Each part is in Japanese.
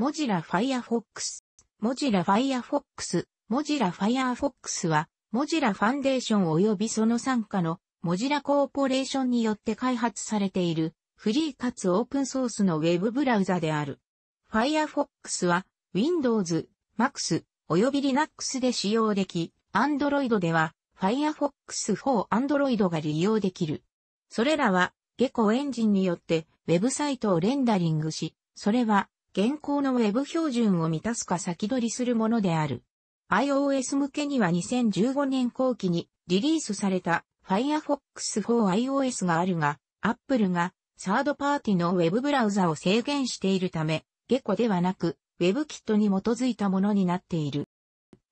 モジラ Firefox。モジラ Firefox。モジラ Firefox は、モジラファンデーション及びその参加のモジラコーポレーションによって開発されている、フリーかつオープンソースのウェブブラウザである。Firefox は Windows、Max 及び Linux で使用でき、Android では Firefox 4 Android が利用できる。それらは、ゲコエンジンによってウェブサイトをレンダリングし、それは現行の Web 標準を満たすか先取りするものである。iOS 向けには2015年後期にリリースされた Firefox for iOS があるが、Apple がサードパーティの Web ブラウザを制限しているため、ゲコではなく WebKit に基づいたものになっている。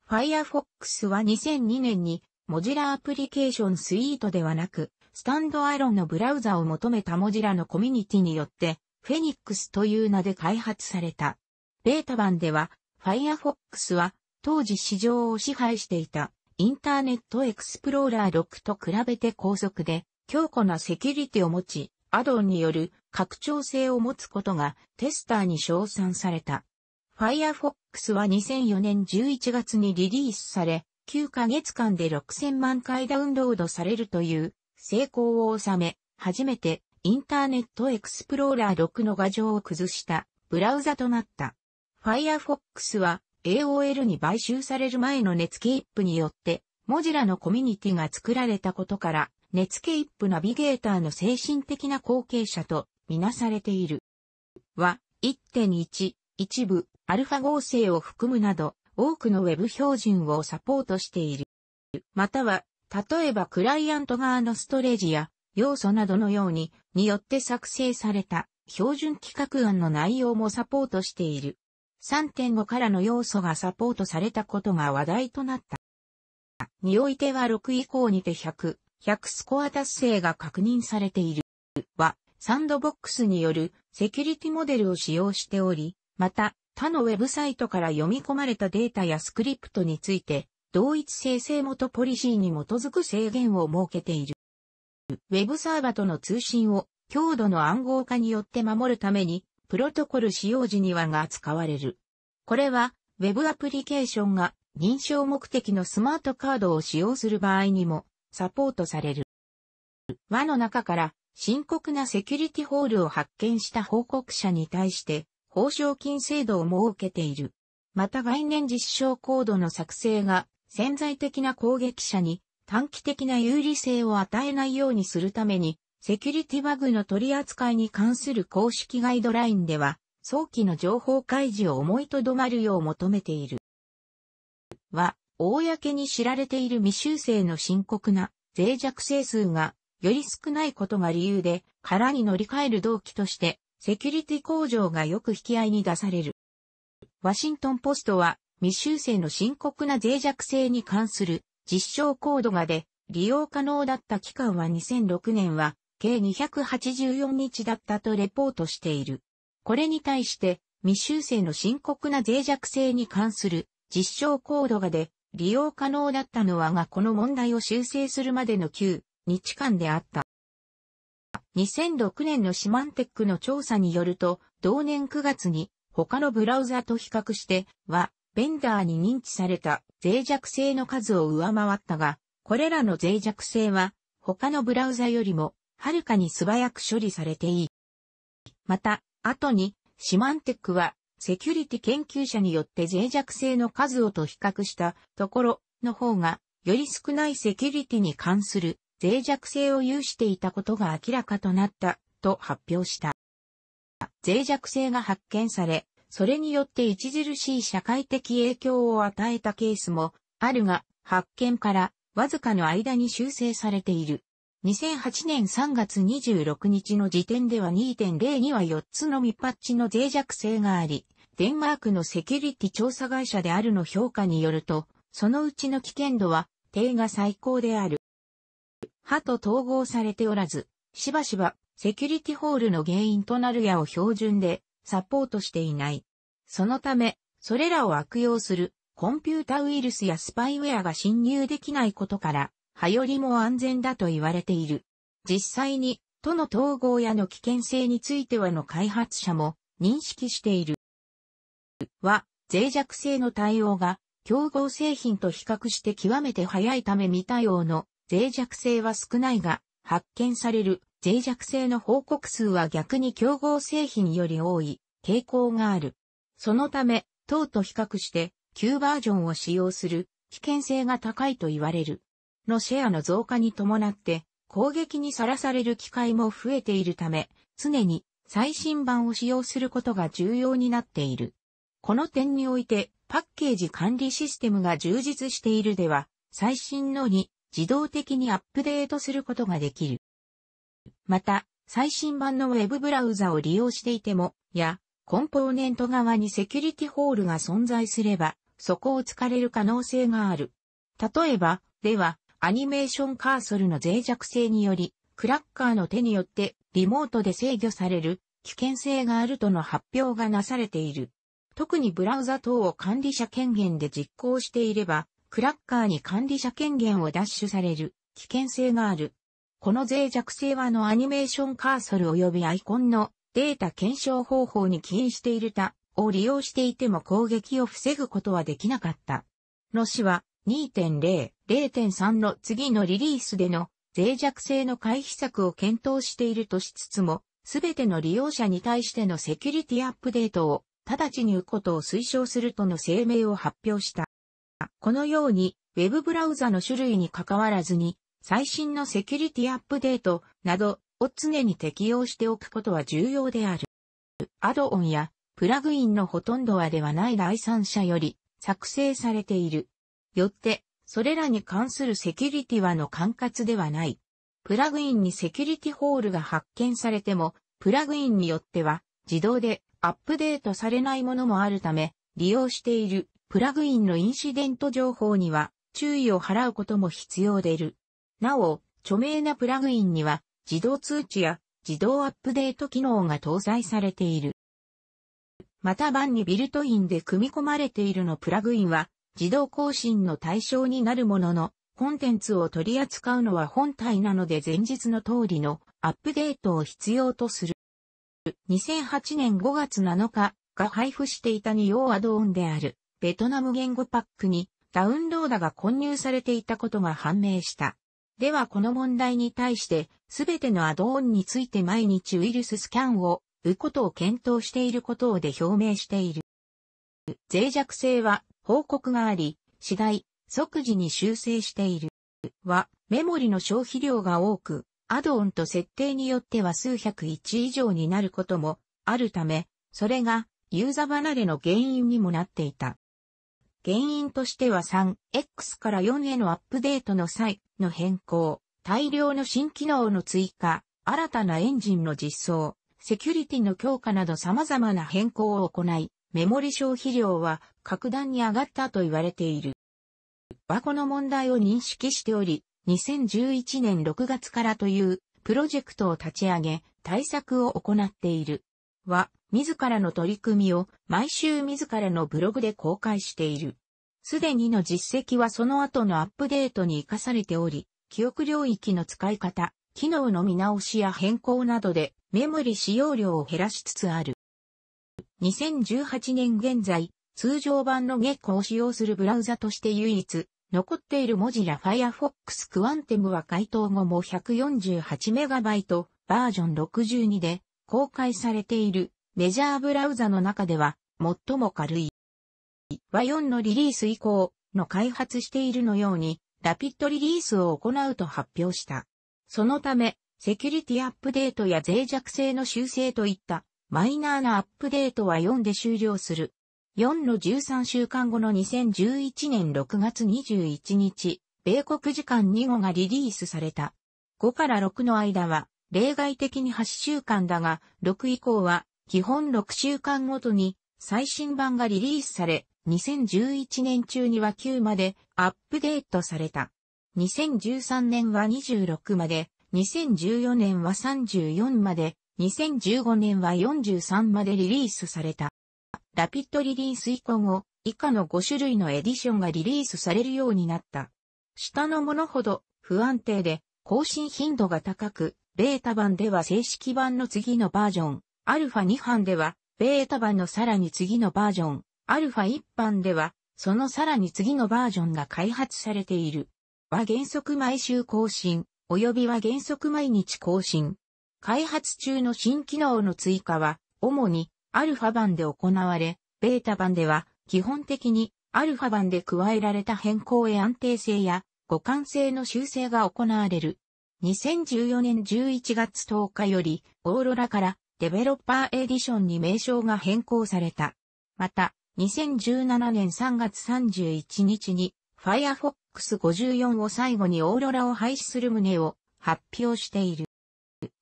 Firefox は2002年に m o ュラ l アプリケーションスイートではなく、スタンドアロンのブラウザを求めた m o z i l のコミュニティによってフェニックスという名で開発された。ベータ版では、Firefox は当時市場を支配していたインターネットエクスプローラー6と比べて高速で強固なセキュリティを持ち、アドンによる拡張性を持つことがテスターに称賛された。Firefox は2004年11月にリリースされ、9ヶ月間で6000万回ダウンロードされるという成功を収め、初めてインターネットエクスプローラー6の画像を崩したブラウザとなった。Firefox は AOL に買収される前のネツケイップによって、モジラのコミュニティが作られたことから、ネツケイップナビゲーターの精神的な後継者とみなされている。は、1.1、一部、アルファ合成を含むなど、多くのウェブ標準をサポートしている。または、例えばクライアント側のストレージや要素などのように、によって作成された標準規格案の内容もサポートしている。3.5からの要素がサポートされたことが話題となった。においては6以降にて100、100スコア達成が確認されている。は、サンドボックスによるセキュリティモデルを使用しており、また、他のウェブサイトから読み込まれたデータやスクリプトについて、同一生成元ポリシーに基づく制限を設けている。ウェブサーバとの通信を強度の暗号化によって守るために、プロトコル使用時にはが使われる。これは、ウェブアプリケーションが認証目的のスマートカードを使用する場合にもサポートされる。輪の中から深刻なセキュリティホールを発見した報告者に対して報奨金制度を設けている。また概念実証コードの作成が潜在的な攻撃者に短期的な有利性を与えないようにするために、セキュリティバグの取り扱いに関する公式ガイドラインでは、早期の情報開示を思いとどまるよう求めている。は、公に知られている未修正の深刻な脆弱性数がより少ないことが理由で、空に乗り換える動機として、セキュリティ工場がよく引き合いに出される。ワシントンポストは、未修正の深刻な脆弱性に関する実証コードがで、利用可能だった期間は2006年は、計284日だったとレポートしている。これに対して、未修正の深刻な脆弱性に関する実証コードがで利用可能だったのはがこの問題を修正するまでの9日間であった。2006年のシマンテックの調査によると、同年9月に他のブラウザと比較してはベンダーに認知された脆弱性の数を上回ったが、これらの脆弱性は他のブラウザよりもはるかに素早く処理されていい。また、後にシマンテックはセキュリティ研究者によって脆弱性の数をと比較したところの方がより少ないセキュリティに関する脆弱性を有していたことが明らかとなったと発表した。脆弱性が発見され、それによって著しい社会的影響を与えたケースもあるが、発見からわずかの間に修正されている。2008年3月26日の時点では2.0には4つのミパッチの脆弱性があり、デンマークのセキュリティ調査会社であるの評価によると、そのうちの危険度は、低が最高である。歯と統合されておらず、しばしばセキュリティホールの原因となるやを標準でサポートしていない。そのため、それらを悪用するコンピュータウイルスやスパイウェアが侵入できないことから、はよりも安全だと言われている。実際に、との統合やの危険性についてはの開発者も認識している。は、脆弱性の対応が競合製品と比較して極めて早いため未対応の脆弱性は少ないが発見される脆弱性の報告数は逆に競合製品より多い傾向がある。そのため、等と比較して旧バージョンを使用する危険性が高いと言われる。のシェアの増加に伴って攻撃にさらされる機会も増えているため、常に最新版を使用することが重要になっている。この点においてパッケージ管理システムが充実しているでは、最新のに自動的にアップデートすることができる。また、最新版のウェブブラウザを利用していても、や、コンポーネント側にセキュリティホールが存在すれば、そこを突かれる可能性がある。例えば、では、アニメーションカーソルの脆弱性により、クラッカーの手によってリモートで制御される危険性があるとの発表がなされている。特にブラウザ等を管理者権限で実行していれば、クラッカーに管理者権限を奪取される危険性がある。この脆弱性はのアニメーションカーソル及びアイコンのデータ検証方法に起因している他を利用していても攻撃を防ぐことはできなかった。のしは2.0、0.3の次のリリースでの脆弱性の回避策を検討しているとしつつも、すべての利用者に対してのセキュリティアップデートを直ちに打うことを推奨するとの声明を発表した。このように、ウェブブラウザの種類に関わらずに、最新のセキュリティアップデートなどを常に適用しておくことは重要である。アドオンやプラグインのほとんどはではない第三者より作成されている。よって、それらに関するセキュリティはの管轄ではない。プラグインにセキュリティホールが発見されても、プラグインによっては自動でアップデートされないものもあるため、利用しているプラグインのインシデント情報には注意を払うことも必要でいる。なお、著名なプラグインには自動通知や自動アップデート機能が搭載されている。また版にビルトインで組み込まれているのプラグインは自動更新の対象になるものの、コンテンツを取り扱うのは本体なので前日の通りのアップデートを必要とする。2008年5月7日が配布していた2用アドオンであるベトナム言語パックにダウンローダが混入されていたことが判明した。ではこの問題に対して、すべてのアドオンについて毎日ウイルススキャンをうことを検討していることをで表明している。脆弱性は報告があり、次第、即時に修正している。は、メモリの消費量が多く、アドオンと設定によっては数百一以上になることもあるため、それがユーザ離れの原因にもなっていた。原因としては 3X から4へのアップデートの際の変更、大量の新機能の追加、新たなエンジンの実装、セキュリティの強化など様々な変更を行い、メモリ消費量は格段に上がったと言われている。箱の問題を認識しており、2011年6月からというプロジェクトを立ち上げ、対策を行っている。は、自らの取り組みを毎週自らのブログで公開している。すでにの実績はその後のアップデートに活かされており、記憶領域の使い方、機能の見直しや変更などでメモリ使用量を減らしつつある。2018年現在、通常版のゲッコを使用するブラウザとして唯一、残っている文字ラ Firefox Quantum は回答後も 148MB バージョン62で公開されているメジャーブラウザの中では最も軽い。和4のリリース以降の開発しているのようにラピッドリリースを行うと発表した。そのため、セキュリティアップデートや脆弱性の修正といったマイナーなアップデートは4で終了する。4の13週間後の2011年6月21日、米国時間2号がリリースされた。5から6の間は例外的に8週間だが、6以降は、基本6週間ごとに、最新版がリリースされ、2011年中には9までアップデートされた。2013年は26まで、2014年は34まで、2015年は43までリリースされた。ラピッドリリース以降も、以下の5種類のエディションがリリースされるようになった。下のものほど不安定で更新頻度が高く、ベータ版では正式版の次のバージョン、アルファ2版では、ベータ版のさらに次のバージョン、アルファ1版では、そのさらに次のバージョンが開発されている。は原則毎週更新、及びは原則毎日更新。開発中の新機能の追加は、主にアルファ版で行われ、ベータ版では、基本的にアルファ版で加えられた変更へ安定性や互換性の修正が行われる。2014年11月10日より、オーロラからデベロッパーエディションに名称が変更された。また、2017年3月31日に、Firefox 54を最後にオーロラを廃止する旨を発表している。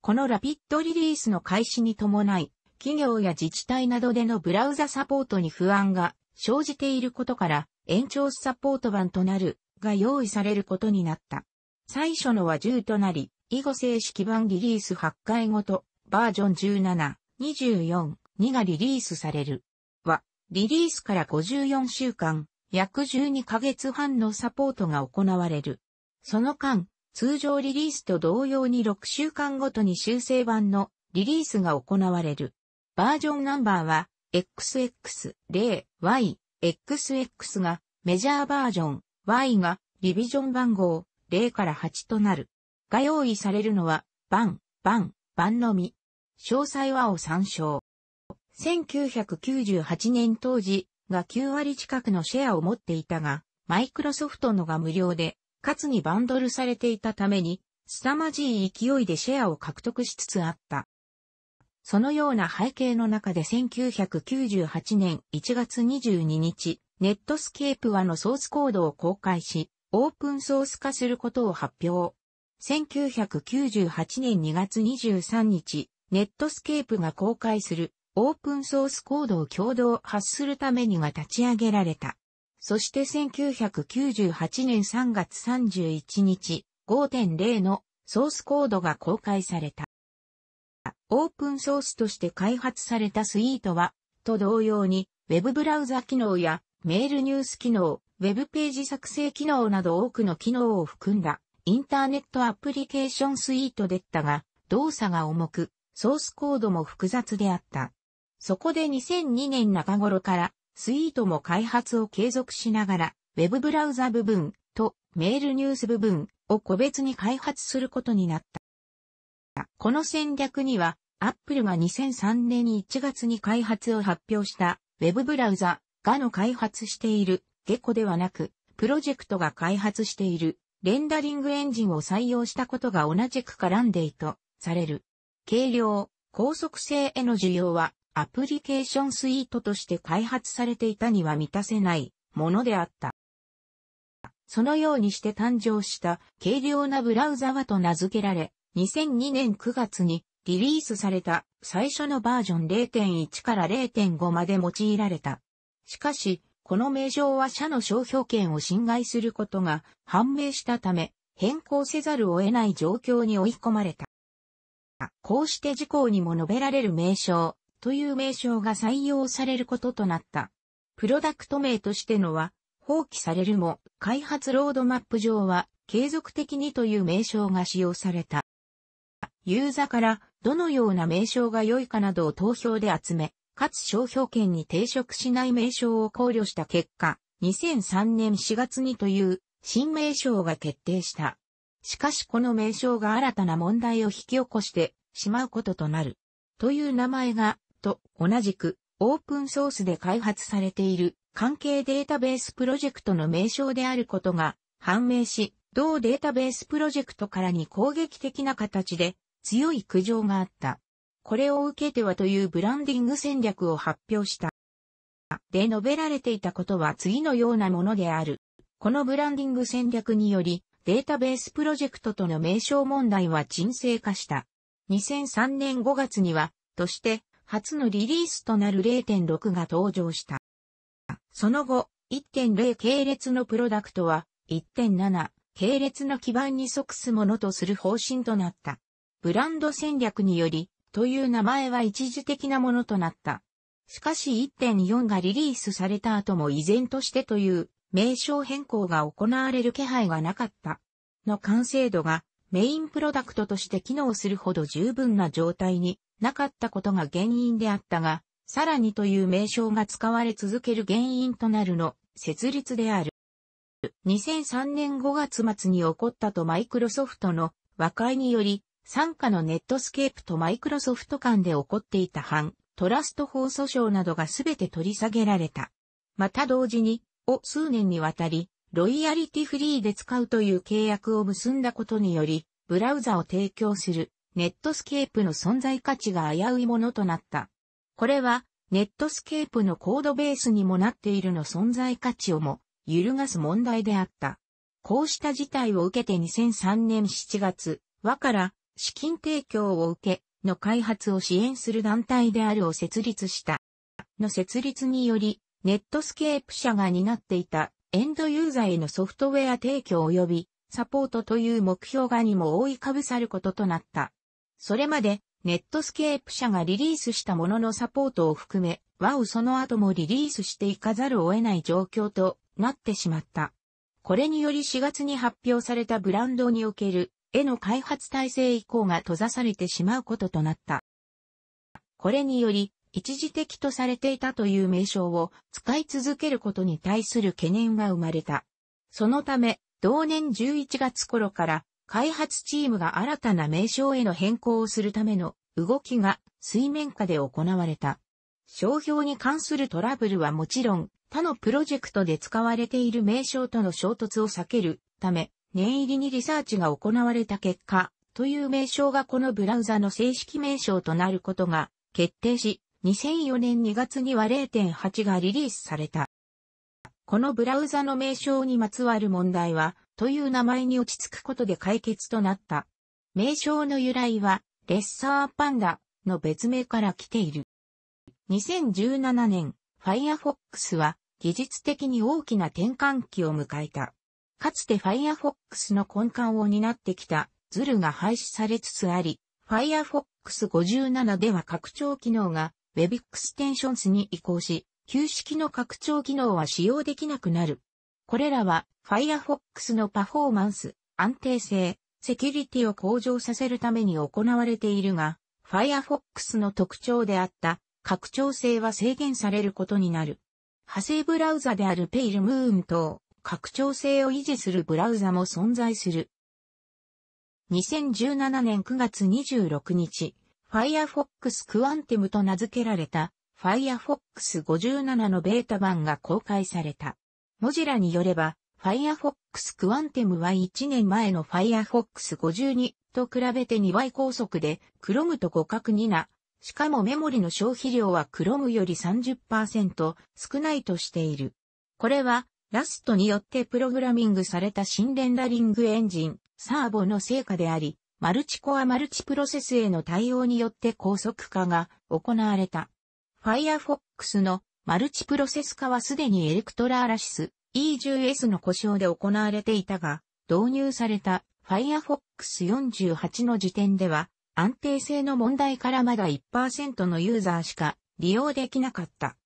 このラピッドリリースの開始に伴い、企業や自治体などでのブラウザサポートに不安が生じていることから、延長サポート版となるが用意されることになった。最初のは10となり、以後正式版リリース8回ごと、バージョン17、24、2がリリースされる。は、リリースから54週間、約12ヶ月半のサポートが行われる。その間、通常リリースと同様に6週間ごとに修正版のリリースが行われる。バージョンナンバーは、XX0Y、XX がメジャーバージョン、Y がリビジョン番号、0から8となる。が用意されるのは、番、番、番のみ。詳細はを参照。1998年当時が9割近くのシェアを持っていたが、マイクロソフトのが無料で、かつにバンドルされていたために、凄まじい勢いでシェアを獲得しつつあった。そのような背景の中で1998年1月22日、ネットスケープはのソースコードを公開し、オープンソース化することを発表。1998年2月23日、ネットスケープが公開するオープンソースコードを共同発するためにが立ち上げられた。そして1998年3月31日、5.0のソースコードが公開された。オープンソースとして開発されたスイートは、と同様に、ウェブブラウザ機能やメールニュース機能、ウェブページ作成機能など多くの機能を含んだインターネットアプリケーションスイートでったが、動作が重く、ソースコードも複雑であった。そこで2002年中頃からスイートも開発を継続しながら、ウェブブラウザ部分とメールニュース部分を個別に開発することになった。この戦略には、アップルが2003年1月に開発を発表したウェブブラウザがの開発しているゲコではなく、プロジェクトが開発しているレンダリングエンジンを採用したことが同じく絡んでいとされる。軽量、高速性への需要はアプリケーションスイートとして開発されていたには満たせないものであった。そのようにして誕生した軽量なブラウザはと名付けられ、2002年9月にリリースされた最初のバージョン0.1から0.5まで用いられた。しかし、この名称は社の商標権を侵害することが判明したため、変更せざるを得ない状況に追い込まれた。こうして事項にも述べられる名称という名称が採用されることとなった。プロダクト名としてのは放棄されるも開発ロードマップ上は継続的にという名称が使用された。ユーザーからどのような名称が良いかなどを投票で集め、かつ商標権に抵触しない名称を考慮した結果、2003年4月にという新名称が決定した。しかしこの名称が新たな問題を引き起こしてしまうこととなる。という名前が、と同じくオープンソースで開発されている関係データベースプロジェクトの名称であることが判明し、同データベースプロジェクトからに攻撃的な形で強い苦情があった。これを受けてはというブランディング戦略を発表した。で述べられていたことは次のようなものである。このブランディング戦略により、データベースプロジェクトとの名称問題は沈静化した。2003年5月には、として、初のリリースとなる0.6が登場した。その後、1.0系列のプロダクトは、1.7系列の基盤に即すものとする方針となった。ブランド戦略により、という名前は一時的なものとなった。しかし1.4がリリースされた後も依然としてという名称変更が行われる気配がなかった。の完成度がメインプロダクトとして機能するほど十分な状態になかったことが原因であったが、さらにという名称が使われ続ける原因となるの設立である。2003年5月末に起こったとマイクロソフトの和解により参加のネットスケープとマイクロソフト間で起こっていた反トラスト法訴訟などがすべて取り下げられた。また同時に、を数年にわたり、ロイヤリティフリーで使うという契約を結んだことにより、ブラウザを提供するネットスケープの存在価値が危ういものとなった。これは、ネットスケープのコードベースにもなっているの存在価値をも揺るがす問題であった。こうした事態を受けて2003年7月、和から資金提供を受け、の開発を支援する団体であるを設立した。の設立により、ネットスケープ社が担っていたエンドユーザーへのソフトウェア提供及びサポートという目標がにも覆いかぶさることとなった。それまで、ネットスケープ社がリリースしたもののサポートを含め、和をその後もリリースしていかざるを得ない状況となってしまった。これにより4月に発表されたブランドにおけるへの開発体制移行が閉ざされてしまうこととなった。これにより、一時的とされていたという名称を使い続けることに対する懸念が生まれた。そのため、同年11月頃から開発チームが新たな名称への変更をするための動きが水面下で行われた。商標に関するトラブルはもちろん他のプロジェクトで使われている名称との衝突を避けるため、念入りにリサーチが行われた結果、という名称がこのブラウザの正式名称となることが決定し、2004年2月には0.8がリリースされた。このブラウザの名称にまつわる問題は、という名前に落ち着くことで解決となった。名称の由来は、レッサーパンダの別名から来ている。2017年、Firefox は技術的に大きな転換期を迎えた。かつて Firefox の根幹を担ってきたズルが廃止されつつあり、Firefox 57では拡張機能が Web Extensions に移行し、旧式の拡張機能は使用できなくなる。これらは Firefox のパフォーマンス、安定性、セキュリティを向上させるために行われているが、Firefox の特徴であった拡張性は制限されることになる。派生ブラウザである PaleMoon 等拡張性を維持するブラウザも存在する。2017年9月26日、Firefox Quantum と名付けられた Firefox 57のベータ版が公開された。モジラによれば、Firefox Quantum は1年前の Firefox 52と比べて2倍高速で Chrome と互角にな、しかもメモリの消費量は Chrome より30%少ないとしている。これはラストによってプログラミングされた新レンダリングエンジン、サーボの成果であり、マルチコアマルチプロセスへの対応によって高速化が行われた。Firefox のマルチプロセス化はすでにエレクトラーラシス E10S の故障で行われていたが、導入された Firefox 48の時点では安定性の問題からまだ1%のユーザーしか利用できなかった。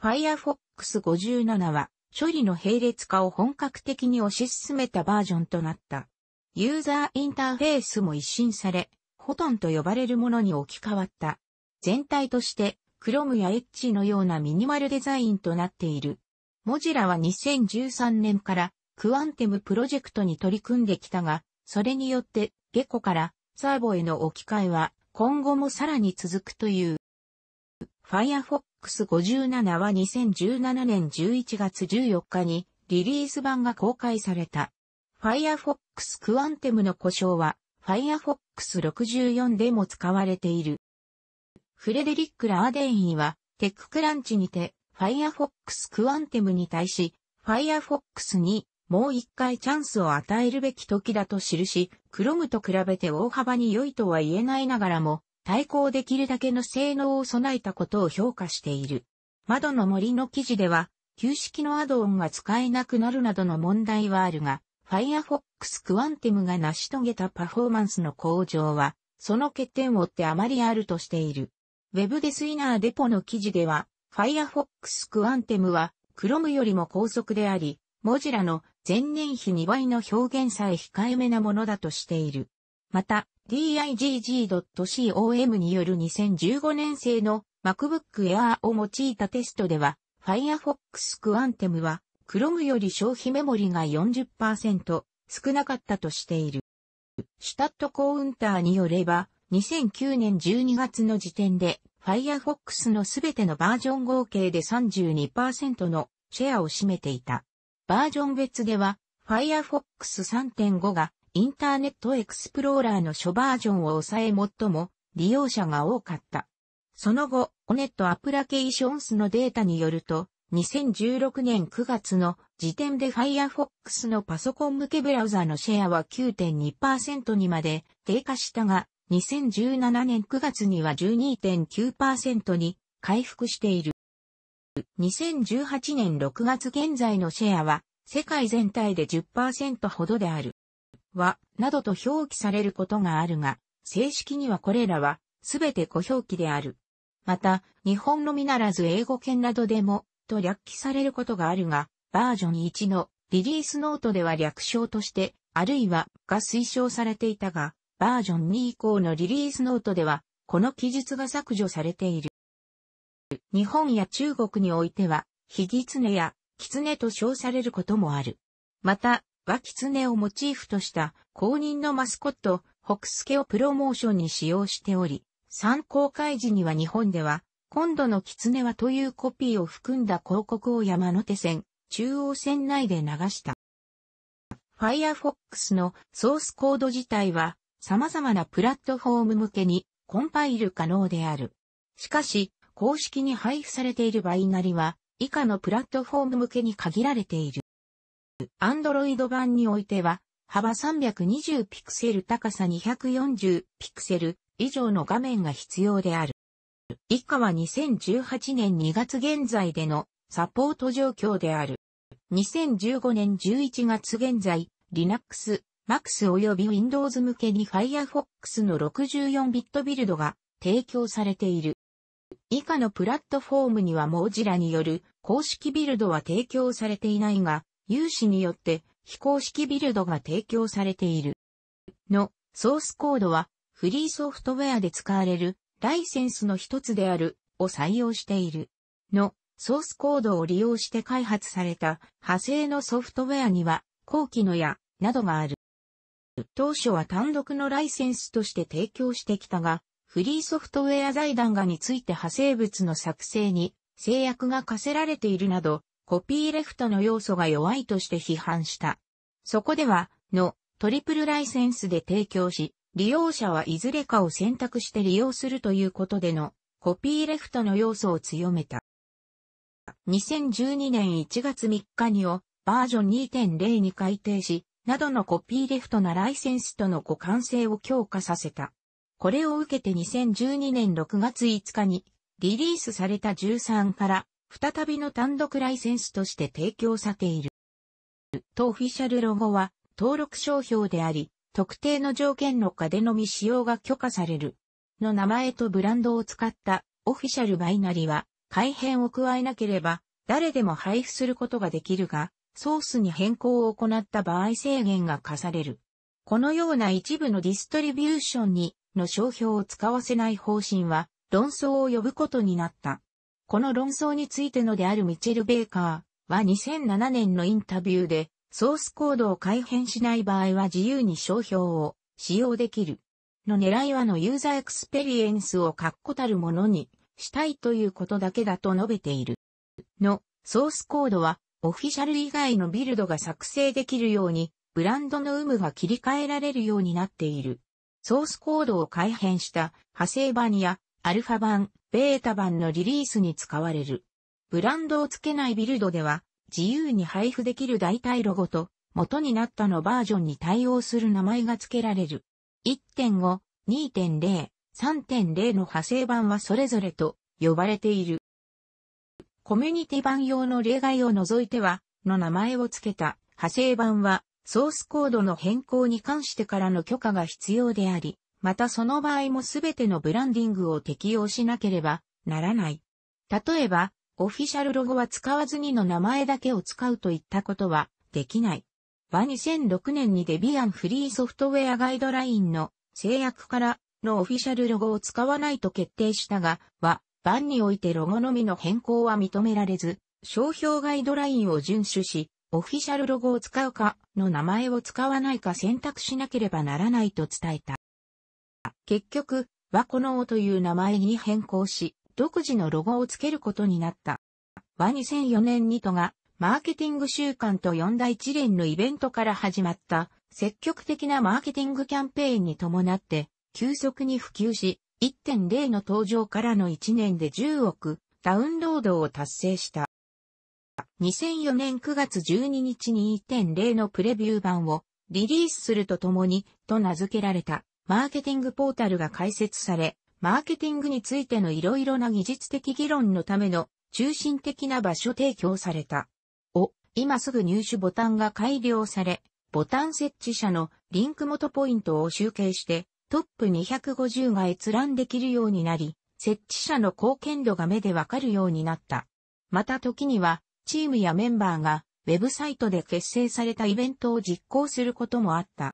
Firefox 57は処理の並列化を本格的に推し進めたバージョンとなった。ユーザーインターフェースも一新され、フォトンと呼ばれるものに置き換わった。全体として、クロムやエッジのようなミニマルデザインとなっている。モジラは2013年からクアンテムプロジェクトに取り組んできたが、それによって、ゲコからサーボへの置き換えは今後もさらに続くという。Firefox 57は2017年11月14日にリリース版が公開された。Firefox Quantum の故障は Firefox 64でも使われている。フレデリック・ラーデンイはテッククランチにて Firefox Quantum に対し Firefox にもう一回チャンスを与えるべき時だと記し、Chrome と比べて大幅に良いとは言えないながらも、対抗できるだけの性能を備えたことを評価している。窓の森の記事では、旧式のアドオンが使えなくなるなどの問題はあるが、Firefox Quantum が成し遂げたパフォーマンスの向上は、その欠点を追ってあまりあるとしている。Web デスイナーデポの記事では、Firefox Quantum は Chrome よりも高速であり、モジラの前年比2倍の表現さえ控えめなものだとしている。また、digg.com による2015年製の MacBook Air を用いたテストでは、Firefox Quantum は Chrome より消費メモリが40%少なかったとしている。シュタットコウンターによれば、2009年12月の時点で Firefox のすべてのバージョン合計で32%のシェアを占めていた。バージョン別では Firefox 3.5がインターネットエクスプローラーの初バージョンを抑え最も利用者が多かった。その後、オネットアプラケーションスのデータによると、2016年9月の時点で Firefox のパソコン向けブラウザのシェアは9.2%にまで低下したが、2017年9月には12.9%に回復している。2018年6月現在のシェアは世界全体で10%ほどである。は、などと表記されることがあるが、正式にはこれらは、すべて語表記である。また、日本のみならず英語圏などでも、と略記されることがあるが、バージョン1のリリースノートでは略称として、あるいはが推奨されていたが、バージョン2以降のリリースノートでは、この記述が削除されている。日本や中国においては、ひぎつねや、きつねと称されることもある。また、はネをモチーフとした公認のマスコット、北助をプロモーションに使用しており、参考開示には日本では、今度のネはというコピーを含んだ広告を山手線、中央線内で流した。Firefox のソースコード自体は様々なプラットフォーム向けにコンパイル可能である。しかし、公式に配布されているバイナリは以下のプラットフォーム向けに限られている。アンドロイド版においては、幅320ピクセル高さ240ピクセル以上の画面が必要である。以下は2018年2月現在でのサポート状況である。2015年11月現在、Linux、Max 及び Windows 向けに Firefox の64ビットビルドが提供されている。以下のプラットフォームにはモ l ジラによる公式ビルドは提供されていないが、有志によって非公式ビルドが提供されている。のソースコードはフリーソフトウェアで使われるライセンスの一つであるを採用している。のソースコードを利用して開発された派生のソフトウェアには後期のやなどがある。当初は単独のライセンスとして提供してきたが、フリーソフトウェア財団がについて派生物の作成に制約が課せられているなど、コピーレフトの要素が弱いとして批判した。そこでは、の、トリプルライセンスで提供し、利用者はいずれかを選択して利用するということでの、コピーレフトの要素を強めた。2012年1月3日にをバージョン2.0に改定し、などのコピーレフトなライセンスとの互換性を強化させた。これを受けて2012年6月5日にリリースされた13から再びの単独ライセンスとして提供されている。とオフィシャルロゴは登録商標であり、特定の条件の下でのみ使用が許可される。の名前とブランドを使ったオフィシャルバイナリは改変を加えなければ誰でも配布することができるが、ソースに変更を行った場合制限が課される。このような一部のディストリビューションにの商標を使わせない方針は論争を呼ぶことになった。この論争についてのであるミチェル・ベーカーは2007年のインタビューで、ソースコードを改変しない場合は自由に商標を使用できる。の狙いはのユーザーエクスペリエンスを確固たるものにしたいということだけだと述べている。の、ソースコードはオフィシャル以外のビルドが作成できるように、ブランドの有無が切り替えられるようになっている。ソースコードを改変した派生版やアルファ版、ベータ版のリリースに使われる。ブランドを付けないビルドでは、自由に配布できる代替ロゴと、元になったのバージョンに対応する名前が付けられる。1.5、2.0、3.0の派生版はそれぞれと呼ばれている。コミュニティ版用の例外を除いては、の名前を付けた派生版は、ソースコードの変更に関してからの許可が必要であり、またその場合もすべてのブランディングを適用しなければならない。例えば、オフィシャルロゴは使わずにの名前だけを使うといったことはできない。は2006年にデビアンフリーソフトウェアガイドラインの制約からのオフィシャルロゴを使わないと決定したが、は、版においてロゴのみの変更は認められず、商標ガイドラインを遵守し、オフィシャルロゴを使うかの名前を使わないか選択しなければならないと伝えた。結局、和この王という名前に変更し、独自のロゴをつけることになった。和2004年にとが、マーケティング週間と四大一連のイベントから始まった、積極的なマーケティングキャンペーンに伴って、急速に普及し、1.0の登場からの1年で10億ダウンロードを達成した。2004年9月12日に1.0のプレビュー版をリリースするとともにと名付けられたマーケティングポータルが開設され、マーケティングについてのいろいろな技術的議論のための中心的な場所提供された。お、今すぐ入手ボタンが改良され、ボタン設置者のリンク元ポイントを集計してトップ250が閲覧できるようになり、設置者の貢献度が目でわかるようになった。また時には、チームやメンバーがウェブサイトで結成されたイベントを実行することもあった。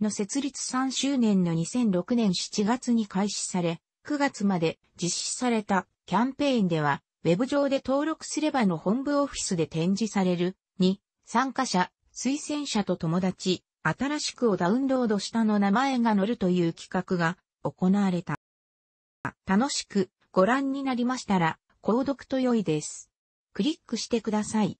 の設立3周年の2006年7月に開始され、9月まで実施されたキャンペーンでは、ウェブ上で登録すればの本部オフィスで展示される、に、参加者、推薦者と友達、新しくをダウンロードしたの名前が載るという企画が行われた。楽しくご覧になりましたら、購読と良いです。クリックしてください。